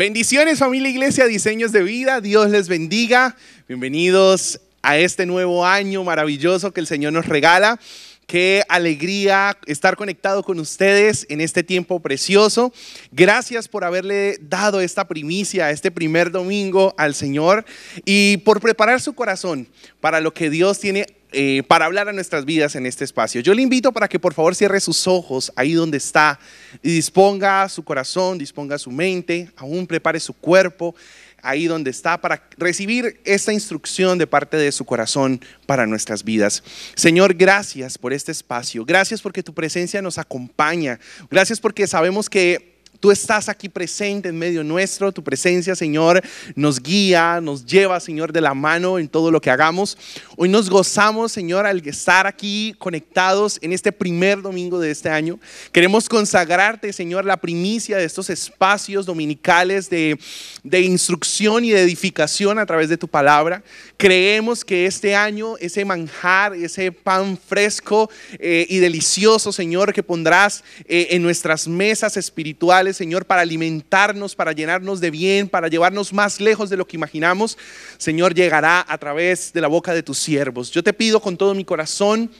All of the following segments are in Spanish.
Bendiciones familia iglesia, diseños de vida, Dios les bendiga. Bienvenidos a este nuevo año maravilloso que el Señor nos regala. Qué alegría estar conectado con ustedes en este tiempo precioso. Gracias por haberle dado esta primicia, este primer domingo al Señor y por preparar su corazón para lo que Dios tiene eh, para hablar a nuestras vidas en este espacio. Yo le invito para que por favor cierre sus ojos ahí donde está y disponga su corazón, disponga su mente, aún prepare su cuerpo ahí donde está para recibir esta instrucción de parte de su corazón para nuestras vidas. Señor, gracias por este espacio. Gracias porque tu presencia nos acompaña. Gracias porque sabemos que Tú estás aquí presente en medio nuestro, tu presencia, Señor, nos guía, nos lleva, Señor, de la mano en todo lo que hagamos. Hoy nos gozamos, Señor, al estar aquí conectados en este primer domingo de este año. Queremos consagrarte, Señor, la primicia de estos espacios dominicales de, de instrucción y de edificación a través de tu palabra. Creemos que este año, ese manjar, ese pan fresco eh, y delicioso, Señor, que pondrás eh, en nuestras mesas espirituales, Señor, para alimentarnos, para llenarnos de bien, para llevarnos más lejos de lo que imaginamos, Señor, llegará a través de la boca de tus siervos. Yo te pido con todo mi corazón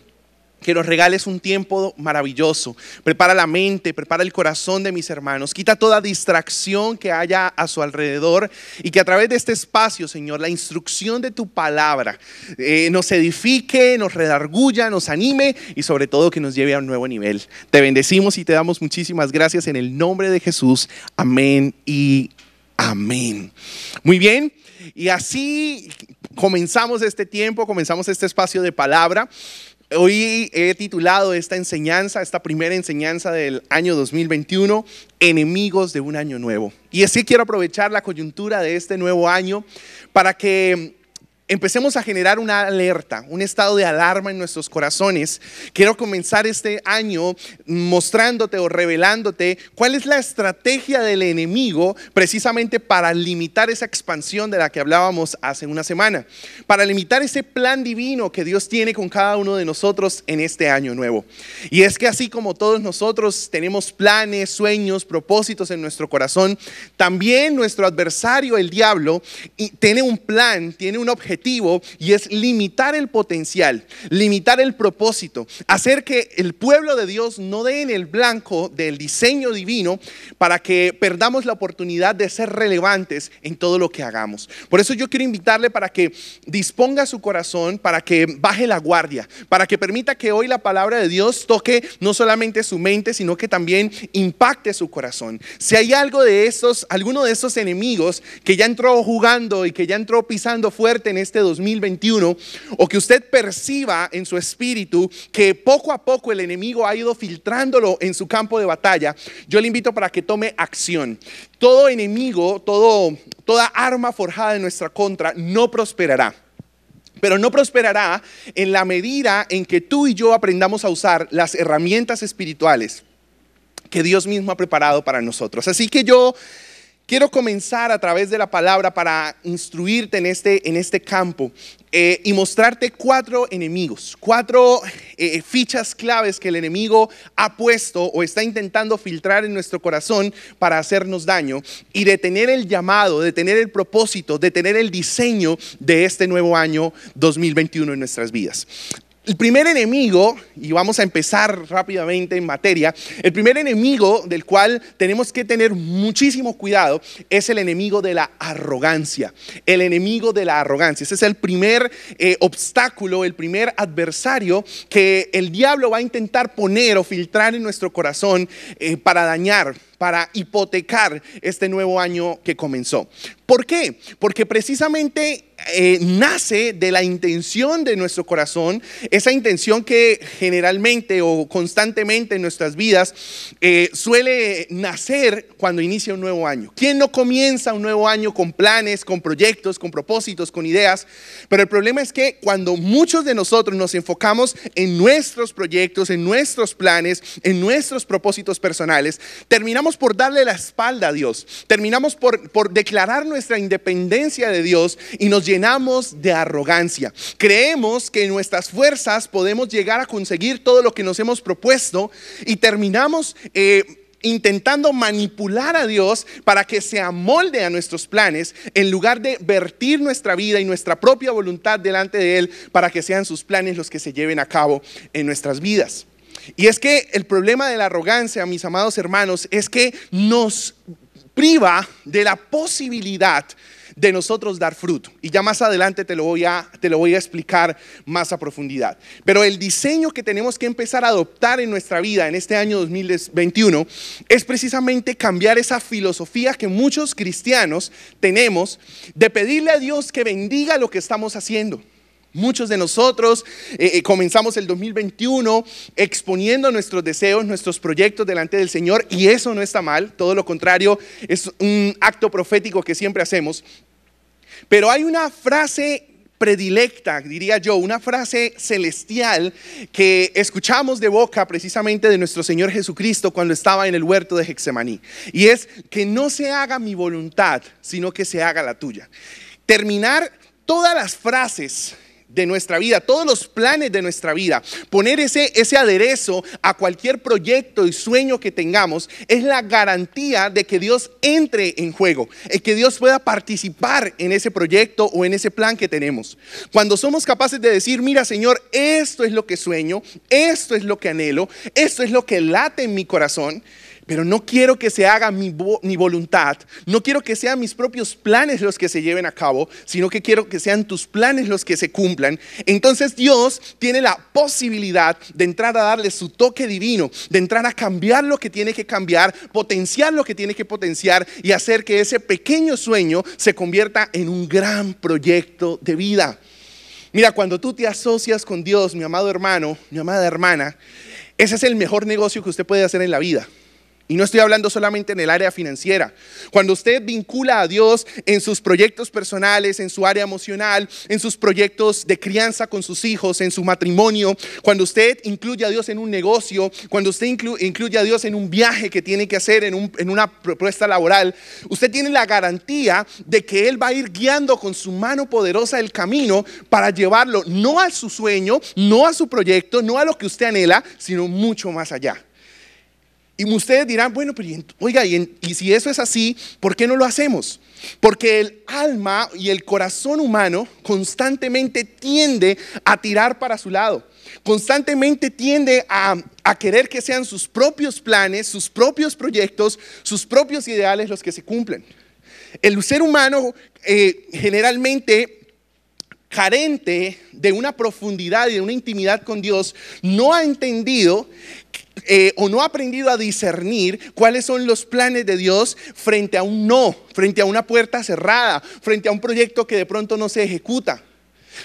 que nos regales un tiempo maravilloso. Prepara la mente, prepara el corazón de mis hermanos. Quita toda distracción que haya a su alrededor y que a través de este espacio, Señor, la instrucción de tu palabra eh, nos edifique, nos redarguya, nos anime y sobre todo que nos lleve a un nuevo nivel. Te bendecimos y te damos muchísimas gracias en el nombre de Jesús. Amén y amén. Muy bien. Y así comenzamos este tiempo, comenzamos este espacio de palabra. Hoy he titulado esta enseñanza, esta primera enseñanza del año 2021, Enemigos de un año nuevo. Y así quiero aprovechar la coyuntura de este nuevo año para que empecemos a generar una alerta, un estado de alarma en nuestros corazones. Quiero comenzar este año mostrándote o revelándote cuál es la estrategia del enemigo precisamente para limitar esa expansión de la que hablábamos hace una semana, para limitar ese plan divino que Dios tiene con cada uno de nosotros en este año nuevo. Y es que así como todos nosotros tenemos planes, sueños, propósitos en nuestro corazón, también nuestro adversario, el diablo, tiene un plan, tiene un objetivo y es limitar el potencial, limitar el propósito, hacer que el pueblo de Dios no dé en el blanco del diseño divino para que perdamos la oportunidad de ser relevantes en todo lo que hagamos. Por eso yo quiero invitarle para que disponga su corazón, para que baje la guardia, para que permita que hoy la palabra de Dios toque no solamente su mente, sino que también impacte su corazón. Si hay algo de esos, alguno de esos enemigos que ya entró jugando y que ya entró pisando fuerte en este este 2021 o que usted perciba en su espíritu que poco a poco el enemigo ha ido filtrándolo en su campo de batalla, yo le invito para que tome acción. Todo enemigo, todo, toda arma forjada en nuestra contra no prosperará pero no prosperará en la medida en que tú y yo aprendamos a usar las herramientas espirituales que Dios mismo ha preparado para nosotros. Así que yo Quiero comenzar a través de la palabra para instruirte en este, en este campo eh, y mostrarte cuatro enemigos, cuatro eh, fichas claves que el enemigo ha puesto o está intentando filtrar en nuestro corazón para hacernos daño y detener el llamado, detener el propósito, detener el diseño de este nuevo año 2021 en nuestras vidas. El primer enemigo, y vamos a empezar rápidamente en materia, el primer enemigo del cual tenemos que tener muchísimo cuidado es el enemigo de la arrogancia. El enemigo de la arrogancia. Ese es el primer eh, obstáculo, el primer adversario que el diablo va a intentar poner o filtrar en nuestro corazón eh, para dañar para hipotecar este nuevo año que comenzó. ¿Por qué? Porque precisamente eh, nace de la intención de nuestro corazón, esa intención que generalmente o constantemente en nuestras vidas eh, suele nacer cuando inicia un nuevo año. ¿Quién no comienza un nuevo año con planes, con proyectos, con propósitos, con ideas? Pero el problema es que cuando muchos de nosotros nos enfocamos en nuestros proyectos, en nuestros planes, en nuestros propósitos personales, terminamos por darle la espalda a Dios, terminamos por, declarar nuestra independencia de Dios y nos llenamos de arrogancia. Creemos que en nuestras fuerzas podemos llegar a conseguir todo lo que nos hemos propuesto y terminamos... Eh, intentando manipular a Dios para que se amolde a nuestros planes, en lugar de vertir nuestra vida y nuestra propia voluntad delante de Él para que sean sus planes los que se lleven a cabo en nuestras vidas. Y es que el problema de la arrogancia, mis amados hermanos, es que nos priva de la posibilidad de nosotros dar fruto. Y ya más adelante te lo voy a, te lo voy a explicar más a profundidad. Pero el diseño que tenemos que empezar a adoptar en nuestra vida en este año 2021 es precisamente cambiar esa filosofía que muchos cristianos tenemos de pedirle a Dios que bendiga lo que estamos haciendo. Muchos de nosotros eh, eh, comenzamos el 2021 exponiendo nuestros deseos, nuestros proyectos delante del Señor y eso no está mal, todo lo contrario, es un acto profético que siempre hacemos. Pero hay una frase predilecta, diría yo, una frase celestial que escuchamos de boca precisamente de nuestro Señor Jesucristo cuando estaba en el huerto de Hexemaní. Y es que no se haga mi voluntad, sino que se haga la tuya. Terminar todas las frases de nuestra vida, todos los planes de nuestra vida, poner ese, ese aderezo a cualquier proyecto y sueño que tengamos, es la garantía de que Dios entre en juego, es que Dios pueda participar en ese proyecto o en ese plan que tenemos. Cuando somos capaces de decir, mira Señor, esto es lo que sueño, esto es lo que anhelo, esto es lo que late en mi corazón, pero no quiero que se haga mi, voluntad, no quiero que sean mis propios planes los que se lleven a cabo, sino que quiero que sean tus planes los que se cumplan. Entonces Dios tiene la posibilidad de entrar a darle su toque divino, de entrar a cambiar lo que tiene que cambiar, potenciar lo que tiene que potenciar y hacer que ese pequeño sueño se convierta en un gran proyecto de vida. Mira, cuando tú te asocias con Dios, mi amado hermano, mi amada hermana, ese es el mejor negocio que usted puede hacer en la vida. Y no estoy hablando solamente en el área financiera. Cuando usted vincula a Dios en sus proyectos personales, en su área emocional, en sus proyectos de crianza con sus hijos, en su matrimonio, cuando usted incluye a Dios en un negocio, cuando usted incluye a Dios en un viaje que tiene que hacer, en, una propuesta laboral, usted tiene la garantía de que Él va a ir guiando con su mano poderosa el camino para llevarlo no a su sueño, no a su proyecto, no a lo que usted anhela, sino mucho más allá. Y ustedes dirán, bueno, pero oiga, y, si eso es así, ¿por qué no lo hacemos? Porque el alma y el corazón humano constantemente tiende a tirar para su lado, constantemente tiende a, querer que sean sus propios planes, sus propios proyectos, sus propios ideales los que se cumplen. El ser humano eh, generalmente carente de una profundidad y de una intimidad con Dios, no ha entendido eh, o no ha aprendido a discernir cuáles son los planes de Dios frente a un no, frente a una puerta cerrada, frente a un proyecto que de pronto no se ejecuta.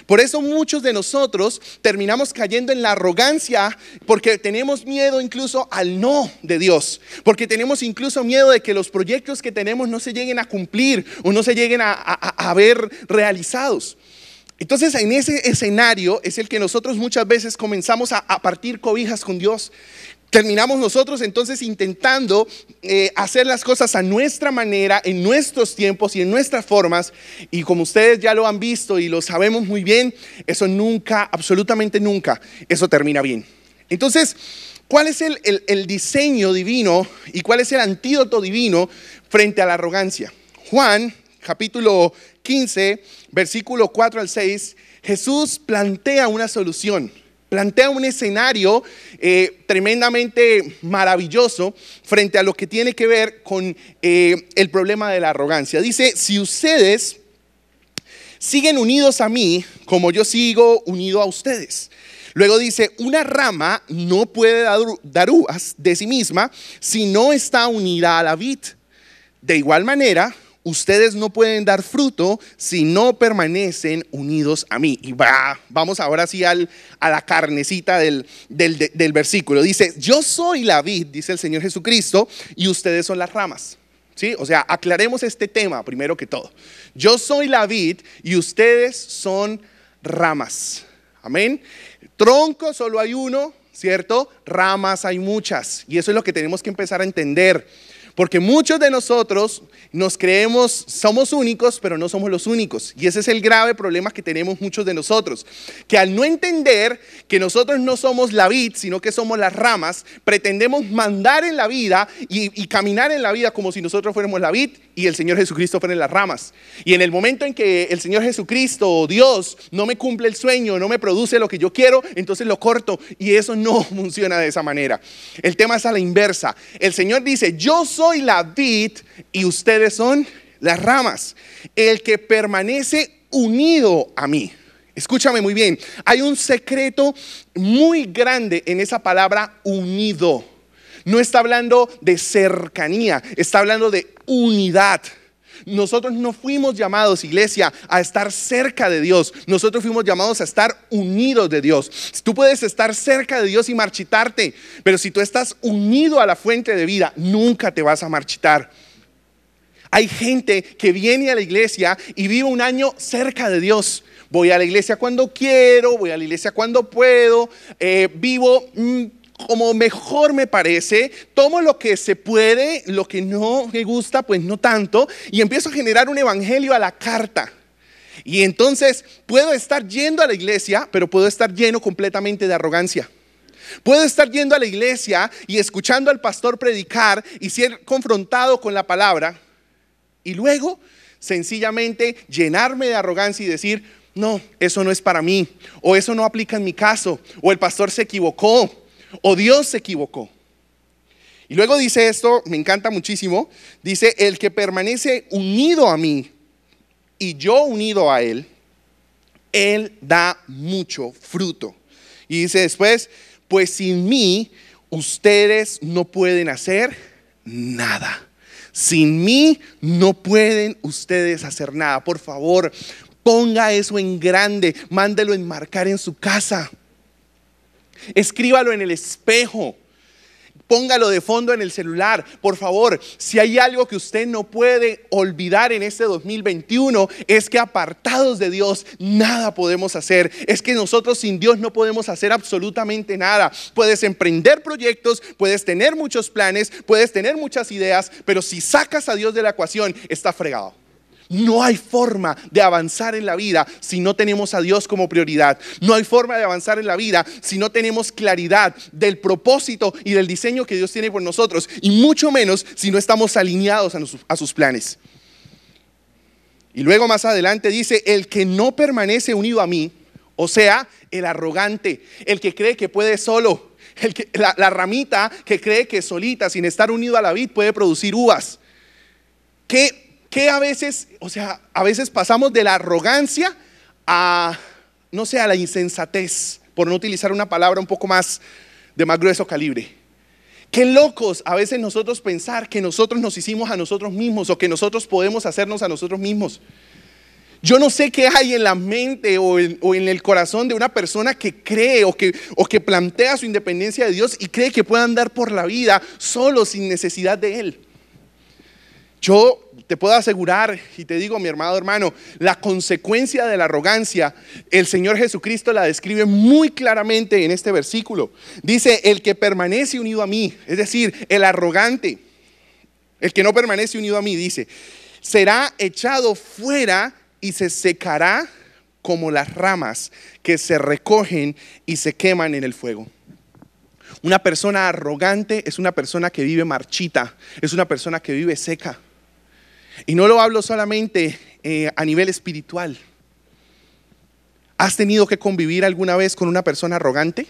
Por eso muchos de nosotros terminamos cayendo en la arrogancia porque tenemos miedo incluso al no de Dios, porque tenemos incluso miedo de que los proyectos que tenemos no se lleguen a cumplir o no se lleguen a, ver realizados. Entonces en ese escenario es el que nosotros muchas veces comenzamos a, a, partir cobijas con Dios. Terminamos nosotros entonces intentando eh, hacer las cosas a nuestra manera, en nuestros tiempos y en nuestras formas. Y como ustedes ya lo han visto y lo sabemos muy bien, eso nunca, absolutamente nunca, eso termina bien. Entonces, ¿cuál es el diseño divino y cuál es el antídoto divino frente a la arrogancia? Juan, capítulo 15, versículo 4 al 6, Jesús plantea una solución plantea un escenario eh, tremendamente maravilloso frente a lo que tiene que ver con eh, el problema de la arrogancia. Dice, si ustedes siguen unidos a mí como yo sigo unido a ustedes. Luego dice, una rama no puede dar, dar uvas de sí misma si no está unida a la vid. De igual manera, ustedes no pueden dar fruto si no permanecen unidos a mí. Y va, vamos ahora sí al, a la carnecita del, versículo. Dice, yo soy la vid, dice el Señor Jesucristo, y ustedes son las ramas. ¿Sí? O sea, aclaremos este tema primero que todo. Yo soy la vid y ustedes son ramas. Amén. Tronco solo hay uno, ¿cierto? Ramas hay muchas. Y eso es lo que tenemos que empezar a entender. Porque muchos de nosotros nos creemos, somos únicos, pero no somos los únicos. Y ese es el grave problema que tenemos muchos de nosotros. Que al no entender que nosotros no somos la vid, sino que somos las ramas, pretendemos mandar en la vida y, caminar en la vida como si nosotros fuéramos la vid y el Señor Jesucristo fuera en las ramas. Y en el momento en que el Señor Jesucristo o Dios no me cumple el sueño, no me produce lo que yo quiero, entonces lo corto. Y eso no funciona de esa manera. El tema es a la inversa. El Señor dice, yo soy soy la vid y ustedes son las ramas. El que permanece unido a mí. Escúchame muy bien, hay un secreto muy grande en esa palabra unido. No está hablando de cercanía, está hablando de unidad. Nosotros no fuimos llamados, iglesia, a estar cerca de Dios. Nosotros fuimos llamados a estar unidos de Dios. Tú puedes estar cerca de Dios y marchitarte, pero si tú estás unido a la fuente de vida, nunca te vas a marchitar. Hay gente que viene a la iglesia y vive un año cerca de Dios. Voy a la iglesia cuando quiero, voy a la iglesia cuando puedo, eh, vivo mm, como mejor me parece, tomo lo que se puede, lo que no me gusta, pues no tanto, y empiezo a generar un evangelio a la carta. Y entonces puedo estar yendo a la iglesia, pero puedo estar lleno completamente de arrogancia. Puedo estar yendo a la iglesia y escuchando al pastor predicar y ser confrontado con la palabra y luego sencillamente llenarme de arrogancia y decir, no, eso no es para mí, o eso no aplica en mi caso, o el pastor se equivocó, o Dios se equivocó. Y luego dice esto, me encanta muchísimo, dice, el que permanece unido a mí y yo unido a él, él da mucho fruto. Y dice después, pues sin mí ustedes no pueden hacer nada. Sin mí no pueden ustedes hacer nada. Por favor, ponga eso en grande, mándelo enmarcar en su casa. Escríbalo en el espejo. Póngalo de fondo en el celular. Por favor, si hay algo que usted no puede olvidar en este 2021, es que apartados de Dios nada podemos hacer. Es que nosotros sin Dios no podemos hacer absolutamente nada. Puedes emprender proyectos, puedes tener muchos planes, puedes tener muchas ideas, pero si sacas a Dios de la ecuación, está fregado. No hay forma de avanzar en la vida si no tenemos a Dios como prioridad. No hay forma de avanzar en la vida si no tenemos claridad del propósito y del diseño que Dios tiene por nosotros. Y mucho menos si no estamos alineados a, sus planes. Y luego más adelante dice, el que no permanece unido a mí, o sea, el arrogante, el que cree que puede solo, el que, la, ramita que cree que solita, sin estar unido a la vid, puede producir uvas. ¿Qué que a veces, o sea, a veces pasamos de la arrogancia a, no sé, a la insensatez, por no utilizar una palabra un poco más de más grueso calibre. Qué locos a veces nosotros pensar que nosotros nos hicimos a nosotros mismos o que nosotros podemos hacernos a nosotros mismos. Yo no sé qué hay en la mente o en, el corazón de una persona que cree o que, o que plantea su independencia de Dios y cree que puede andar por la vida solo sin necesidad de Él. Yo te puedo asegurar y te digo, mi hermano, hermano, la consecuencia de la arrogancia, el Señor Jesucristo la describe muy claramente en este versículo. Dice, el que permanece unido a mí, es decir, el arrogante, el que no permanece unido a mí, dice, será echado fuera y se secará como las ramas que se recogen y se queman en el fuego. Una persona arrogante es una persona que vive marchita, es una persona que vive seca. Y no lo hablo solamente eh, a nivel espiritual. ¿Has tenido que convivir alguna vez con una persona arrogante?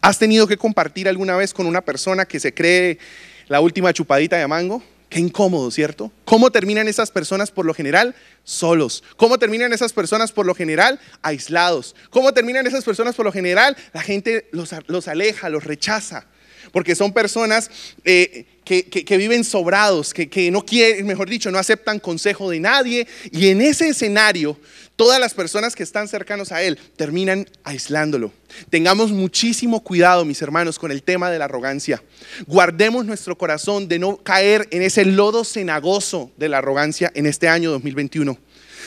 ¿Has tenido que compartir alguna vez con una persona que se cree la última chupadita de mango? Qué incómodo, ¿cierto? ¿Cómo terminan esas personas por lo general? Solos. ¿Cómo terminan esas personas por lo general? Aislados. ¿Cómo terminan esas personas por lo general? La gente los, aleja, los rechaza. Porque son personas eh, que, viven sobrados, que, que no quieren, mejor dicho, no aceptan consejo de nadie. Y en ese escenario, todas las personas que están cercanos a él terminan aislándolo. Tengamos muchísimo cuidado, mis hermanos, con el tema de la arrogancia. Guardemos nuestro corazón de no caer en ese lodo cenagoso de la arrogancia en este año 2021.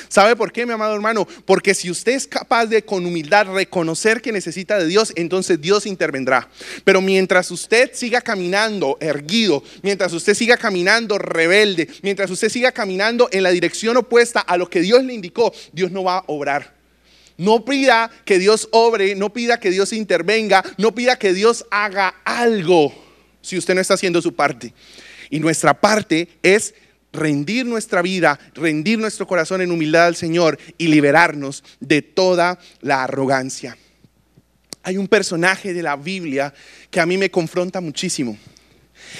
¿Sabe por qué, mi amado hermano? Porque si usted es capaz de con humildad reconocer que necesita de Dios, entonces Dios intervendrá. Pero mientras usted siga caminando erguido, mientras usted siga caminando rebelde, mientras usted siga caminando en la dirección opuesta a lo que Dios le indicó, Dios no va a obrar. No pida que Dios obre, no pida que Dios intervenga, no pida que Dios haga algo si usted no está haciendo su parte. Y nuestra parte es rendir nuestra vida, rendir nuestro corazón en humildad al Señor y liberarnos de toda la arrogancia. Hay un personaje de la Biblia que a mí me confronta muchísimo.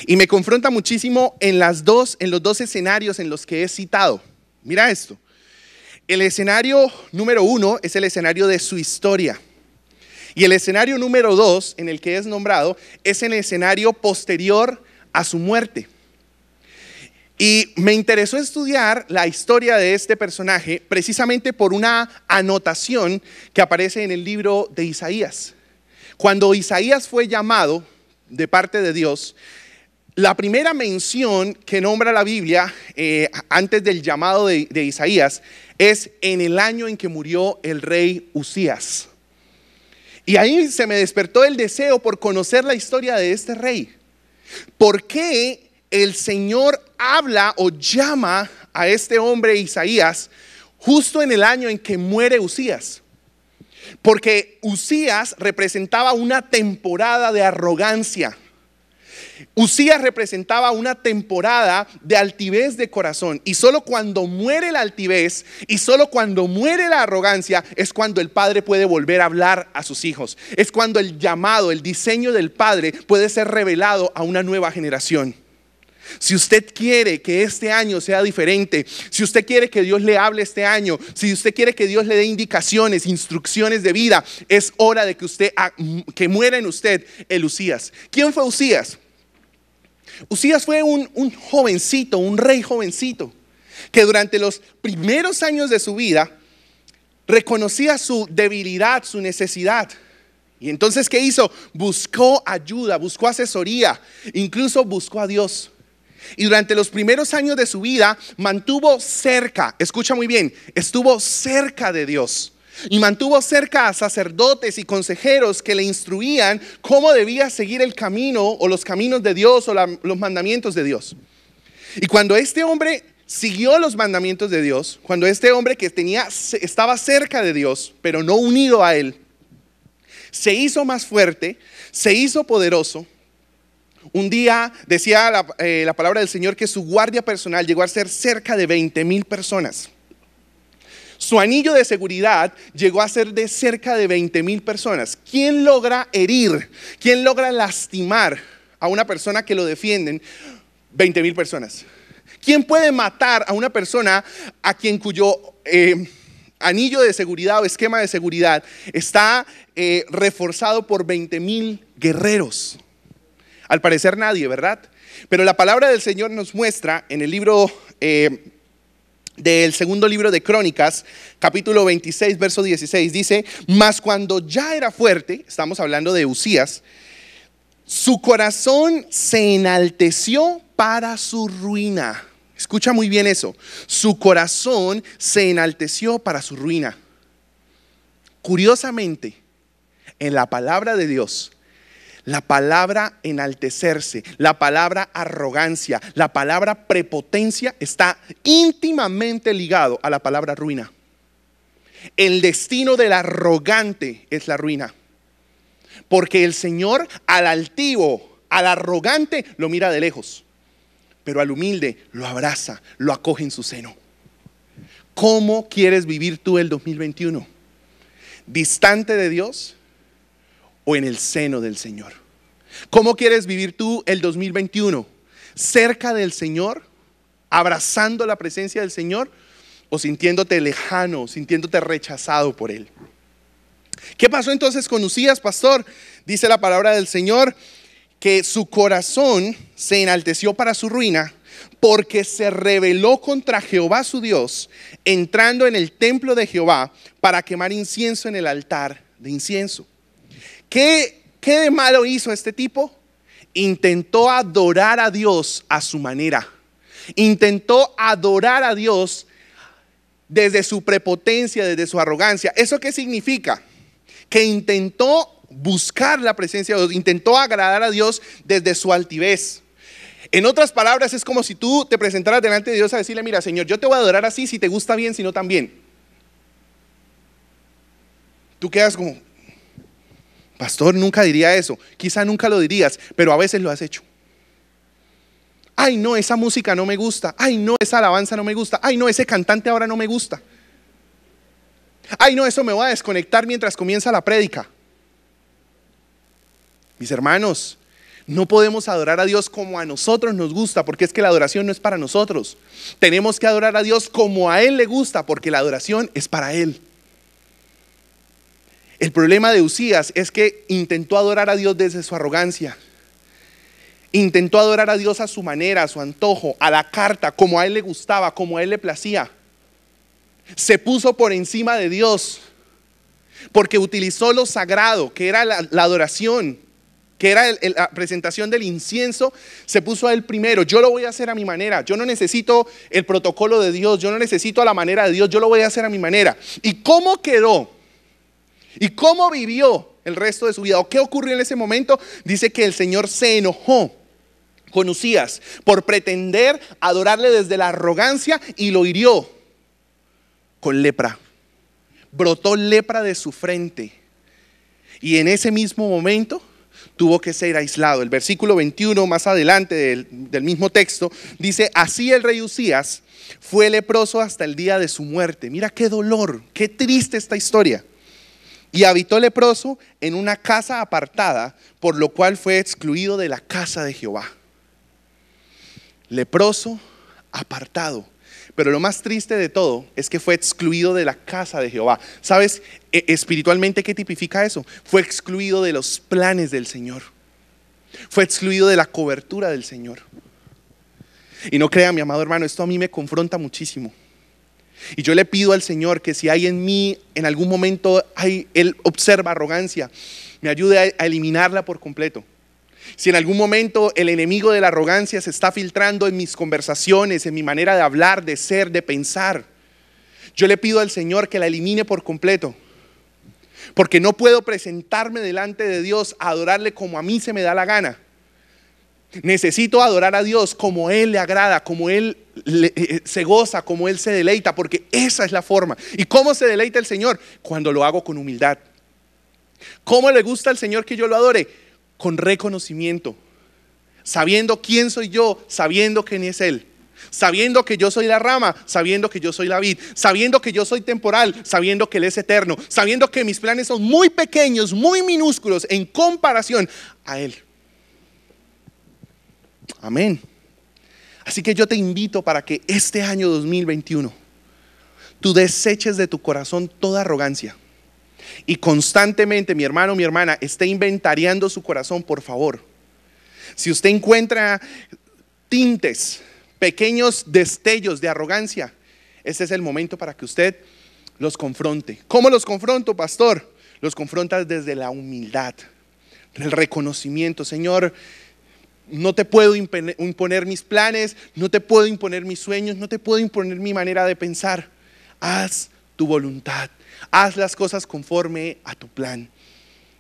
Y me confronta muchísimo en, los dos escenarios en los que he citado. Mira esto. El escenario número uno es el escenario de su historia. Y el escenario número dos en el que es nombrado es el escenario posterior a su muerte. Y me interesó estudiar la historia de este personaje precisamente por una anotación que aparece en el libro de Isaías. Cuando Isaías fue llamado de parte de Dios, la primera mención que nombra la Biblia eh, antes del llamado de, Isaías es en el año en que murió el rey Usías. Y ahí se me despertó el deseo por conocer la historia de este rey. ¿Por qué el Señor habla o llama a este hombre Isaías justo en el año en que muere Usías. Porque Usías representaba una temporada de arrogancia. Usías representaba una temporada de altivez de corazón. Y solo cuando muere la altivez y solo cuando muere la arrogancia es cuando el padre puede volver a hablar a sus hijos. Es cuando el llamado, el diseño del padre puede ser revelado a una nueva generación. Si usted quiere que este año sea diferente, si usted quiere que Dios le hable este año, si usted quiere que Dios le dé indicaciones, instrucciones de vida, es hora de que usted que muera en usted el Usías. ¿Quién fue Usías? Usías fue un, un jovencito, un rey jovencito, que durante los primeros años de su vida reconocía su debilidad, su necesidad. Y entonces, ¿qué hizo? Buscó ayuda, buscó asesoría, incluso buscó a Dios. Y durante los primeros años de su vida mantuvo cerca, escucha muy bien, estuvo cerca de Dios. Y mantuvo cerca a sacerdotes y consejeros que le instruían cómo debía seguir el camino o los caminos de Dios o los mandamientos de Dios. Y cuando este hombre siguió los mandamientos de Dios, cuando este hombre que tenía, estaba cerca de Dios, pero no unido a él, se hizo más fuerte, se hizo poderoso un día decía eh, la, palabra del Señor que su guardia personal llegó a ser cerca de 20 mil personas. Su anillo de seguridad llegó a ser de cerca de 20 mil personas. ¿Quién logra herir? ¿Quién logra lastimar a una persona que lo defienden? 20 mil personas. ¿Quién puede matar a una persona a quien cuyo eh, anillo de seguridad o esquema de seguridad está eh, reforzado por 20 mil guerreros? Al parecer nadie, ¿verdad? Pero la palabra del Señor nos muestra en el libro eh, del segundo libro de Crónicas, capítulo 26, verso 16, dice, mas cuando ya era fuerte, estamos hablando de Usías, su corazón se enalteció para su ruina. Escucha muy bien eso. Su corazón se enalteció para su ruina. Curiosamente, en la palabra de Dios, la palabra enaltecerse, la palabra arrogancia, la palabra prepotencia está íntimamente ligado a la palabra ruina. El destino del arrogante es la ruina. Porque el Señor al altivo, al arrogante, lo mira de lejos. Pero al humilde lo abraza, lo acoge en su seno. ¿Cómo quieres vivir tú el 2021? ¿Distante de Dios? o en el seno del Señor? ¿Cómo quieres vivir tú el 2021? ¿Cerca del Señor? ¿Abrazando la presencia del Señor? ¿O sintiéndote lejano, sintiéndote rechazado por Él? ¿Qué pasó entonces con Usías, pastor? Dice la palabra del Señor que su corazón se enalteció para su ruina porque se rebeló contra Jehová su Dios, entrando en el templo de Jehová para quemar incienso en el altar de incienso. ¿Qué, ¿Qué de malo hizo este tipo? Intentó adorar a Dios a su manera. Intentó adorar a Dios desde su prepotencia, desde su arrogancia. ¿Eso qué significa? Que intentó buscar la presencia de Dios, intentó agradar a Dios desde su altivez. En otras palabras, es como si tú te presentaras delante de Dios a decirle, mira, Señor, yo te voy a adorar así, si te gusta bien, si no también. Tú quedas como, Pastor, nunca diría eso. Quizá nunca lo dirías, pero a veces lo has hecho. Ay, no, esa música no me gusta. Ay, no, esa alabanza no me gusta. Ay, no, ese cantante ahora no me gusta. Ay, no, eso me va a desconectar mientras comienza la prédica. Mis hermanos, no podemos adorar a Dios como a nosotros nos gusta, porque es que la adoración no es para nosotros. Tenemos que adorar a Dios como a Él le gusta, porque la adoración es para Él. El problema de Usías es que intentó adorar a Dios desde su arrogancia. Intentó adorar a Dios a su manera, a su antojo, a la carta, como a él le gustaba, como a él le placía. Se puso por encima de Dios porque utilizó lo sagrado, que era la, adoración, que era la presentación del incienso, se puso a él primero. Yo lo voy a hacer a mi manera. Yo no necesito el protocolo de Dios, yo no necesito la manera de Dios, yo lo voy a hacer a mi manera. ¿Y cómo quedó? ¿Y cómo vivió el resto de su vida? ¿O qué ocurrió en ese momento? Dice que el Señor se enojó con Usías por pretender adorarle desde la arrogancia y lo hirió con lepra. Brotó lepra de su frente. Y en ese mismo momento tuvo que ser aislado. El versículo 21 más adelante del, mismo texto dice, así el rey Usías fue leproso hasta el día de su muerte. Mira qué dolor, qué triste esta historia. Y habitó leproso en una casa apartada, por lo cual fue excluido de la casa de Jehová. Leproso, apartado. Pero lo más triste de todo es que fue excluido de la casa de Jehová. ¿Sabes e-, espiritualmente qué tipifica eso? Fue excluido de los planes del Señor. Fue excluido de la cobertura del Señor. Y no crea, mi amado hermano, esto a mí me confronta muchísimo. Y yo le pido al Señor que si hay en mí, en algún momento, hay, Él observa arrogancia, me ayude a, a eliminarla por completo. Si en algún momento el enemigo de la arrogancia se está filtrando en mis conversaciones, en mi manera de hablar, de ser, de pensar, yo le pido al Señor que la elimine por completo. Porque no puedo presentarme delante de Dios a adorarle como a mí se me da la gana. Necesito adorar a Dios como Él le agrada, como Él eh, eh, se goza, como Él se deleita, porque esa es la forma. ¿Y cómo se deleita el Señor? Cuando lo hago con humildad. ¿Cómo le gusta al Señor que yo lo adore? Con reconocimiento, sabiendo quién soy yo, sabiendo quién es Él sabiendo que yo soy la rama, sabiendo que yo soy la vid, sabiendo que yo soy temporal, sabiendo que Él es eterno, sabiendo que mis planes son muy pequeños, muy minúsculos en comparación a Él. Amén. Así que yo te invito para que este año 2021 tú deseches de tu corazón toda arrogancia y constantemente, mi hermano, mi hermana, esté inventariando su corazón, por favor. Si usted encuentra tintes, pequeños destellos de arrogancia, ese es el momento para que usted los confronte. ¿Cómo los confronto, pastor? Los confrontas desde la humildad, el reconocimiento, Señor no te puedo imponer mis planes, no te puedo imponer mis sueños, no te puedo imponer mi manera de pensar. Haz tu voluntad, haz las cosas conforme a tu plan.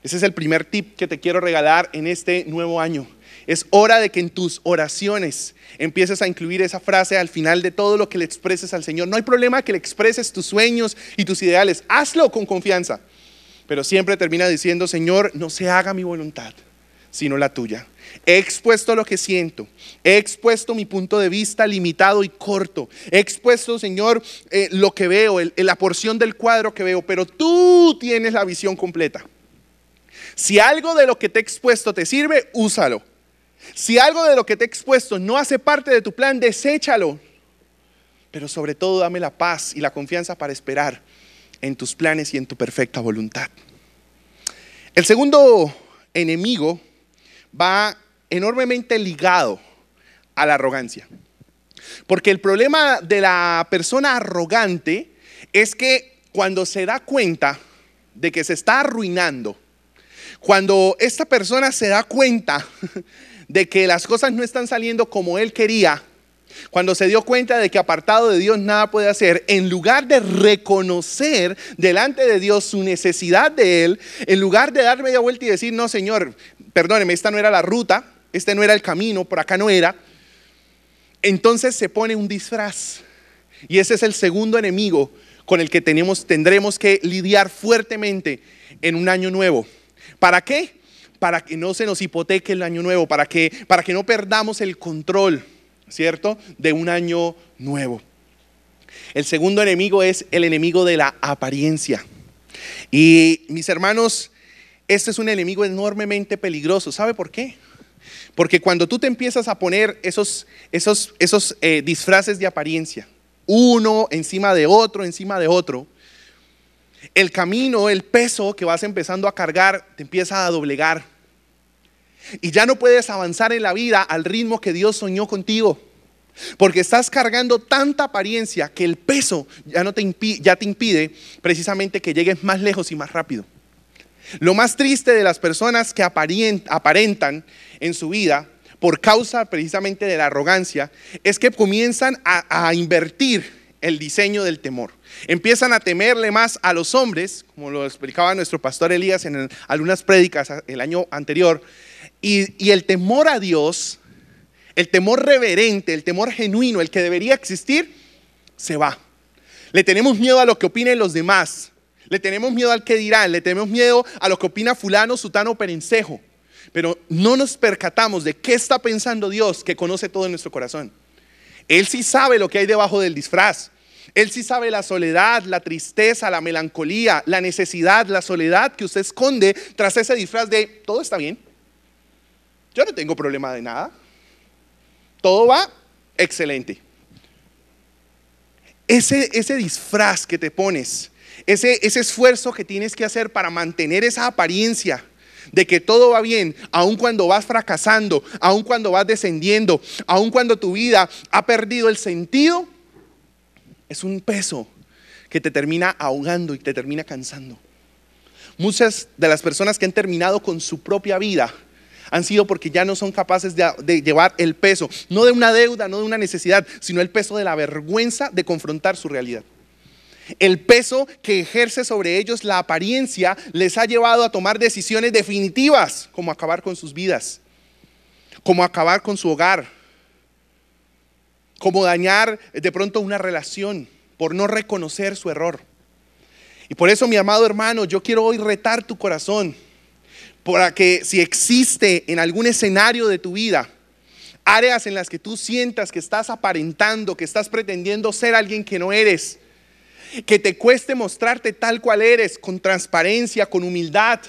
Ese es el primer tip que te quiero regalar en este nuevo año. Es hora de que en tus oraciones empieces a incluir esa frase al final de todo lo que le expreses al Señor. No hay problema que le expreses tus sueños y tus ideales. Hazlo con confianza. Pero siempre termina diciendo, Señor, no se haga mi voluntad, sino la tuya. He expuesto lo que siento. He expuesto mi punto de vista limitado y corto. He expuesto, Señor, eh, lo que veo, la porción del cuadro que veo, pero tú tienes la visión completa. Si algo de lo que te he expuesto te sirve, úsalo. Si algo de lo que te he expuesto no hace parte de tu plan, deséchalo. Pero sobre todo dame la paz y la confianza para esperar en tus planes y en tu perfecta voluntad. El segundo enemigo va enormemente ligado a la arrogancia. Porque el problema de la persona arrogante es que cuando se da cuenta de que se está arruinando, cuando esta persona se da cuenta de que las cosas no están saliendo como él quería, cuando se dio cuenta de que apartado de Dios nada puede hacer, en lugar de reconocer delante de Dios su necesidad de Él, en lugar de dar media vuelta y decir, no, Señor, perdóneme, esta no era la ruta, este no era el camino, por acá no era. Entonces se pone un disfraz. Y ese es el segundo enemigo con el que tenemos, tendremos que lidiar fuertemente en un año nuevo. ¿Para qué? Para que no se nos hipoteque el año nuevo, para que, para que no perdamos el control, ¿cierto? De un año nuevo. El segundo enemigo es el enemigo de la apariencia. Y mis hermanos, este es un enemigo enormemente peligroso. ¿Sabe por qué? Porque cuando tú te empiezas a poner esos, esos, esos eh, disfraces de apariencia, uno encima de otro, encima de otro, el camino, el peso que vas empezando a cargar, te empieza a doblegar. Y ya no puedes avanzar en la vida al ritmo que Dios soñó contigo. Porque estás cargando tanta apariencia que el peso ya, no te, ya te impide precisamente que llegues más lejos y más rápido. Lo más triste de las personas que aparentan en su vida por causa precisamente de la arrogancia es que comienzan a, invertir el diseño del temor. Empiezan a temerle más a los hombres, como lo explicaba nuestro pastor Elías en algunas prédicas el año anterior, y, y el temor a Dios, el temor reverente, el temor genuino, el que debería existir, se va. Le tenemos miedo a lo que opinen los demás, le tenemos miedo al que dirán, le tenemos miedo a lo que opina fulano, sutano, perencejo. Pero no nos percatamos de qué está pensando Dios, que conoce todo en nuestro corazón. Él sí sabe lo que hay debajo del disfraz. Él sí sabe la soledad, la tristeza, la melancolía, la necesidad, la soledad que usted esconde tras ese disfraz de todo está bien. Yo no tengo problema de nada. Todo va excelente. ese disfraz que te pones ese, esfuerzo que tienes que hacer para mantener esa apariencia de que todo va bien, aun cuando vas fracasando, aun cuando vas descendiendo, aun cuando tu vida ha perdido el sentido, es un peso que te termina ahogando y te termina cansando. Muchas de las personas que han terminado con su propia vida han sido porque ya no son capaces de, llevar el peso, no de una deuda, no de una necesidad, sino el peso de la vergüenza de confrontar su realidad. El peso que ejerce sobre ellos la apariencia les ha llevado a tomar decisiones definitivas, como acabar con sus vidas, como acabar con su hogar, como dañar de pronto una relación por no reconocer su error. Y por eso, mi amado hermano, yo quiero hoy retar tu corazón para que si existe en algún escenario de tu vida, áreas en las que tú sientas que estás aparentando, que estás pretendiendo ser alguien que no eres, que te cueste mostrarte tal cual eres, con transparencia, con humildad.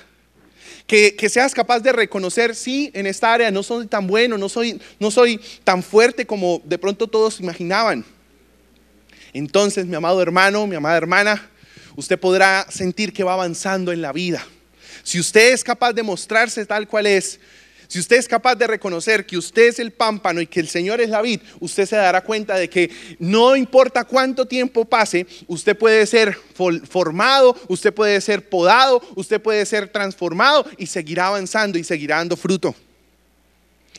Que, que, seas capaz de reconocer, sí, en esta área no soy tan bueno, no soy, no soy tan fuerte como de pronto todos imaginaban. Entonces, mi amado hermano, mi amada hermana, usted podrá sentir que va avanzando en la vida. Si usted es capaz de mostrarse tal cual es, si usted es capaz de reconocer que usted es el pámpano y que el Señor es la vid, usted se dará cuenta de que no importa cuánto tiempo pase, usted puede ser formado, usted puede ser podado, usted puede ser transformado y seguirá avanzando y seguirá dando fruto.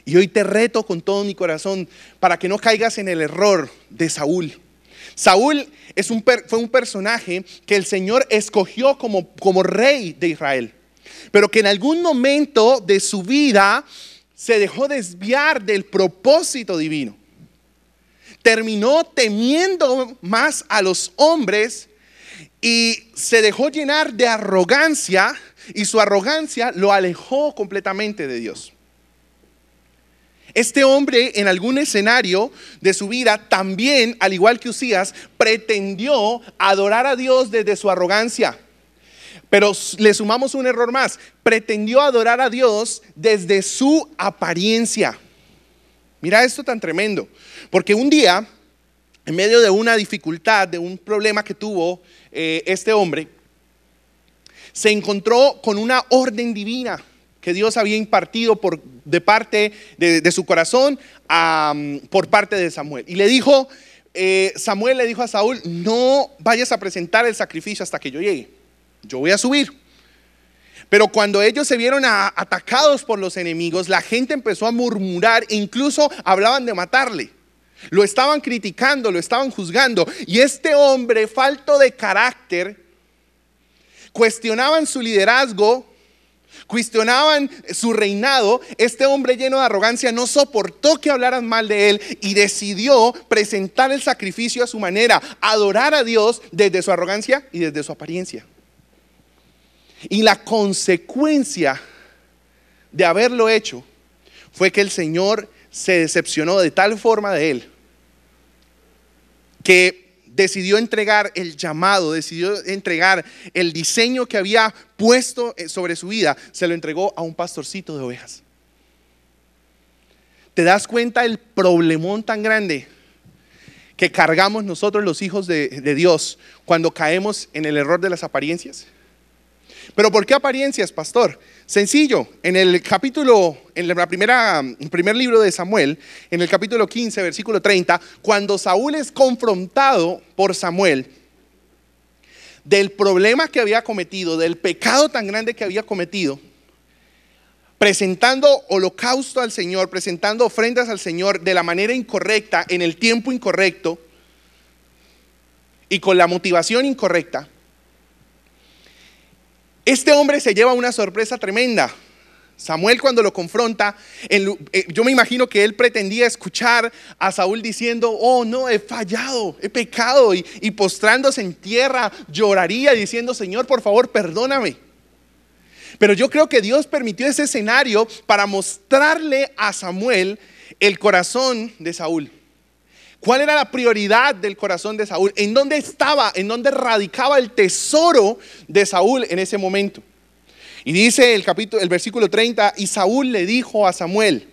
Y hoy te reto con todo mi corazón para que no caigas en el error de Saúl. Saúl fue un personaje que el Señor escogió como rey de Israel pero que en algún momento de su vida se dejó desviar del propósito divino. Terminó temiendo más a los hombres y se dejó llenar de arrogancia y su arrogancia lo alejó completamente de Dios. Este hombre en algún escenario de su vida también, al igual que Usías, pretendió adorar a Dios desde su arrogancia. Pero le sumamos un error más. Pretendió adorar a Dios desde su apariencia. Mira esto tan tremendo. Porque un día, en medio de una dificultad, de un problema que tuvo eh, este hombre, se encontró con una orden divina que Dios había impartido por, de parte de, su corazón por parte de Samuel. Y le dijo, eh, Samuel le dijo a Saúl, no vayas a presentar el sacrificio hasta que yo llegue yo voy a subir. Pero cuando ellos se vieron atacados por los enemigos, la gente empezó a murmurar, e incluso hablaban de matarle. Lo estaban criticando, lo estaban juzgando. Y este hombre, falto de carácter, cuestionaban su liderazgo, cuestionaban su reinado. Este hombre lleno de arrogancia no soportó que hablaran mal de él y decidió presentar el sacrificio a su manera, adorar a Dios desde su arrogancia y desde su apariencia. Y la consecuencia de haberlo hecho fue que el Señor se decepcionó de tal forma de él que decidió entregar el llamado, decidió entregar el diseño que había puesto eh, sobre su vida, se lo entregó a un pastorcito de ovejas. ¿Te das cuenta el problemón tan grande que cargamos nosotros los hijos de, de Dios cuando caemos en el error de las apariencias? Pero ¿por qué apariencias, pastor? Sencillo, en el capítulo, en la primera, el primer libro de Samuel, en el capítulo 15, versículo 30, cuando Saúl es confrontado por Samuel del problema que había cometido, del pecado tan grande que había cometido, presentando holocausto al Señor, presentando ofrendas al Señor de la manera incorrecta, en el tiempo incorrecto y con la motivación incorrecta, este hombre se lleva una sorpresa tremenda. Samuel cuando lo confronta, eh, yo me imagino que él pretendía escuchar a Saúl diciendo, oh no, he fallado, he pecado, y, postrándose en tierra lloraría diciendo, Señor, por favor, perdóname. Pero yo creo que Dios permitió ese escenario para mostrarle a Samuel el corazón de Saúl. ¿Cuál era la prioridad del corazón de Saúl? ¿En dónde estaba, en dónde radicaba el tesoro de Saúl en ese momento? Y dice el capítulo el versículo 30, y Saúl le dijo a Samuel,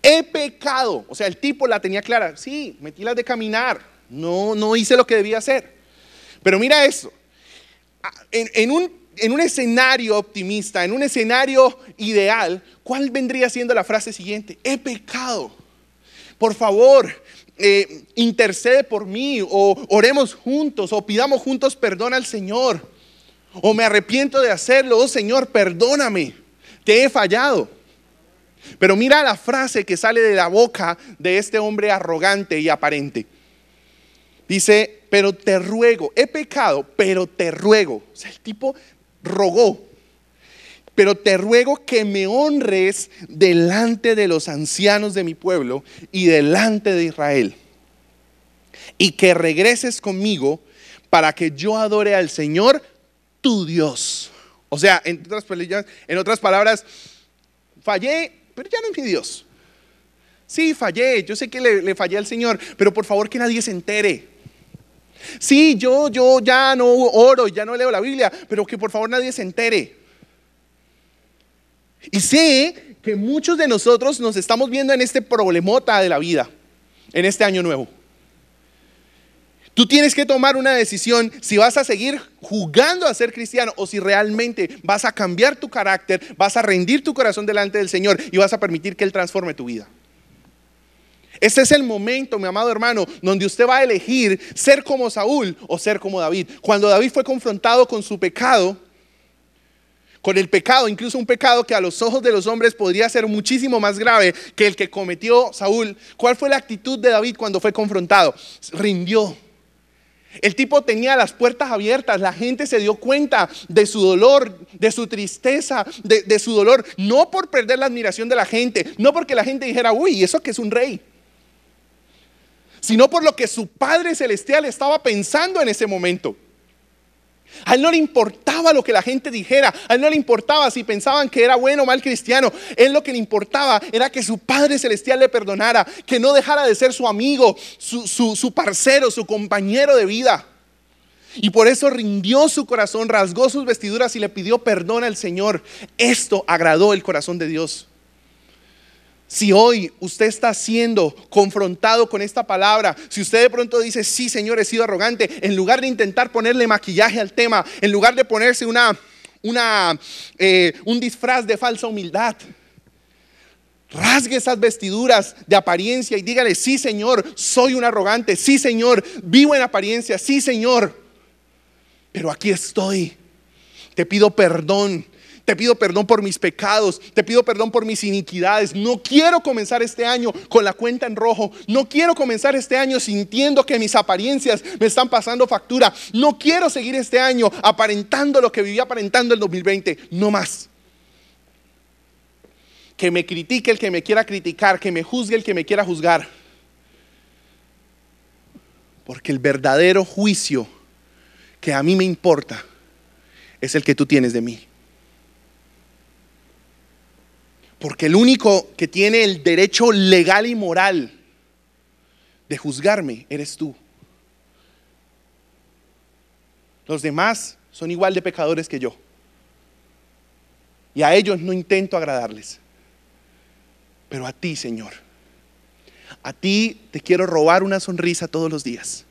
"He pecado." O sea, el tipo la tenía clara, "Sí, metí las de caminar. No no hice lo que debía hacer." Pero mira esto. Ah, en, un en un escenario optimista, en un escenario ideal, ¿cuál vendría siendo la frase siguiente? He pecado. Por favor, eh, intercede por mí, o oremos juntos, o pidamos juntos perdón al Señor, o me arrepiento de hacerlo, oh Señor, perdóname, te he fallado. Pero mira la frase que sale de la boca de este hombre arrogante y aparente. Dice, pero te ruego, he pecado, pero te ruego. O sea, el tipo rogó, pero te ruego que me honres delante de los ancianos de mi pueblo y delante de Israel, y que regreses conmigo para que yo adore al Señor tu Dios. O sea, en otras, palabras, fallé, pero ya no es mi Dios. Sí, fallé, yo sé que le, fallé al Señor, pero por favor que nadie se entere. Sí, yo, yo ya no oro, ya no leo la Biblia, pero que por favor nadie se entere. Y sé que muchos de nosotros nos estamos viendo en este problemota de la vida, en este año nuevo. Tú tienes que tomar una decisión si vas a seguir jugando a ser cristiano o si realmente vas a cambiar tu carácter, vas a rendir tu corazón delante del Señor y vas a permitir que Él transforme tu vida. Este es el momento, mi amado hermano, donde usted va a elegir ser como Saúl o ser como David. Cuando David fue confrontado con su pecado, con el pecado, incluso un pecado que a los ojos de los hombres podría ser muchísimo más grave que el que cometió Saúl. ¿Cuál fue la actitud de David cuando fue confrontado? Rindió. El tipo tenía las puertas abiertas, la gente se dio cuenta de su dolor, de su tristeza, de, su dolor, no por perder la admiración de la gente, no porque la gente dijera, uy, eso que es un rey, sino por lo que su Padre Celestial estaba pensando en ese momento. A él no le importaba lo que la gente dijera, a él no le importaba si pensaban que era bueno o mal cristiano, él lo que le importaba era que su Padre Celestial le perdonara, que no dejara de ser su amigo, su, su parcero, su compañero de vida. Y por eso rindió su corazón, rasgó sus vestiduras y le pidió perdón al Señor. Esto agradó el corazón de Dios. Si hoy usted está siendo confrontado con esta palabra, si usted de pronto dice, sí Señor, he sido arrogante, en lugar de intentar ponerle maquillaje al tema, en lugar de ponerse una, eh, un disfraz de falsa humildad, rasgue esas vestiduras de apariencia y dígale, sí Señor, soy un arrogante, sí Señor, vivo en apariencia, sí Señor, pero aquí estoy, te pido perdón te pido perdón por mis pecados, te pido perdón por mis iniquidades. No quiero comenzar este año con la cuenta en rojo, no quiero comenzar este año sintiendo que mis apariencias me están pasando factura, no quiero seguir este año aparentando lo que viví aparentando el 2020, no más. Que me critique el que me quiera criticar, que me juzgue el que me quiera juzgar. Porque el verdadero juicio que a mí me importa es el que tú tienes de mí. Porque el único que tiene el derecho legal y moral de juzgarme eres tú. Los demás son igual de pecadores que yo. Y a ellos no intento agradarles. Pero a ti, Señor, a ti te quiero robar una sonrisa todos los días.